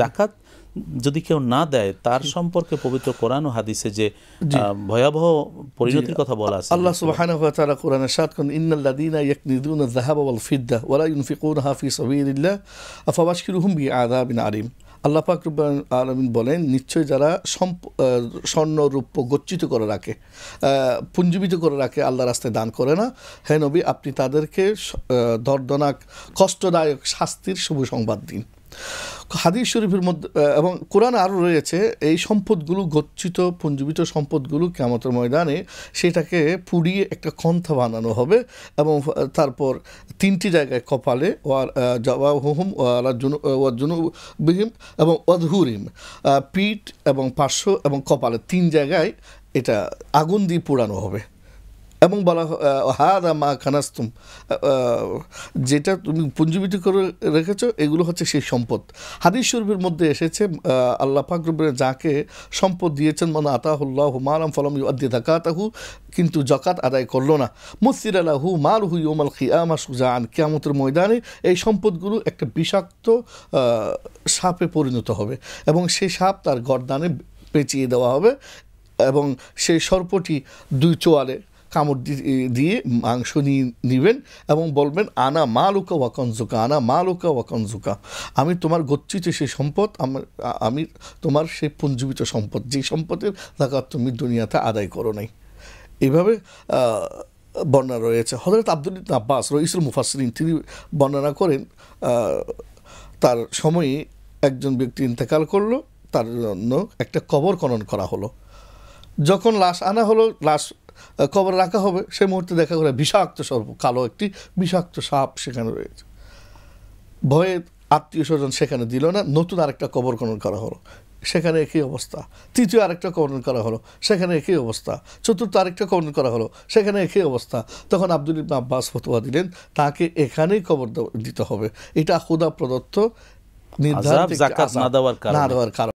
জাকাত যদি কেউ না দেয় তার সম্পর্কে পবিত্র কোরআন ও হাদিসে যে ভয়াবহ পরিণতির কথা বলা আছে আল্লাহ সুবহানাহু ওয়া তাআলা কোরআনে সাত কোন ইন্নাল ইয়াকনিদুনা যাহাবা ওয়াল ফিদ্দা ওয়া লা ইউনফিকুনাহা ফি সাবিলিল্লাহ আফাবাশকিরুহুম বিআযাবিন আলিম আল্লাহ পাক রব্বুল আলামিন বলেন নিশ্চয় যারা স্বর্ণ রূপ্য গচ্ছিত করে রাখে পুঞ্জীবিত করে রাখে আল্লাহ রাস্তায় দান করে না হ্যাঁ নবী আপনি তাদেরকে দর্দনাক কষ্টদায়ক শাস্তির শুভ সংবাদ দিন হাদিস শরীফের মধ্যে এবং কোরআন আরও রয়েছে এই সম্পদগুলো গচ্ছিত পুঞ্জীবিত সম্পদগুলো কেমতের ময়দানে সেটাকে পুড়িয়ে একটা কন্থা বানানো হবে এবং তারপর তিনটি জায়গায় কপালে ওয়ার জবা হুম ওয়াজুনু বিহিম এবং অধুরিম পিঠ এবং পার্শ্ব এবং কপালে তিন জায়গায় এটা আগুন দিয়ে পোড়ানো হবে এবং বলা হাদা মা খানাস্তুম যেটা তুমি পুঞ্জীবিত করে রেখেছো এগুলো হচ্ছে সেই সম্পদ হাদিস শরীফের মধ্যে এসেছে আল্লাহ ফাকরুবের যাকে সম্পদ দিয়েছেন মানে আতাহুল্লাহ মালাম ফলম আদি ধাকাতাহু কিন্তু জকাত আদায় করলো না মুসির আলাহু মাল হু খি খিয়ামা সুজান কেয়ামতের ময়দানে এই সম্পদগুলো একটা বিষাক্ত সাপে পরিণত হবে এবং সেই সাপ তার গরদানে পেঁচিয়ে দেওয়া হবে এবং সেই সর্পটি দুই চোয়ালে কামড় দিয়ে মাংস নিয়ে নেবেন এবং বলবেন আনা মা লুকা ওয়াকন জুকা আনা মা লুকা জুকা আমি তোমার গচ্ছিত সেই সম্পদ আমার আমি তোমার সেই পুঞ্জীবিত সম্পদ যে সম্পদের জাকাত তুমি দুনিয়াতে আদায় করো নাই এভাবে বর্ণনা রয়েছে হজরত আব্দুল আব্বাস রইসুল মুফাসরিন তিনি বর্ণনা করেন তার সময়ে একজন ব্যক্তি ইন্তেকাল করলো তার জন্য একটা কবর খনন করা হলো যখন লাশ আনা হলো লাশ কবর রাখা হবে সে মুহূর্তে দেখা করে বিষাক্ত সর্প কালো একটি বিষাক্ত সাপ সেখানে রয়েছে ভয়ে আত্মীয় স্বজন সেখানে দিল না নতুন আরেকটা কবর খনন করা হলো সেখানে একই অবস্থা তৃতীয় আরেকটা খনন করা হলো সেখানে একই অবস্থা চতুর্থ আরেকটা খনন করা হলো সেখানে একই অবস্থা তখন আব্দুল ইবনা আব্বাস ফতোয়া দিলেন তাকে এখানেই কবর দিতে হবে এটা খুদা প্রদত্ত নির্ধারণ না দেওয়ার কারণ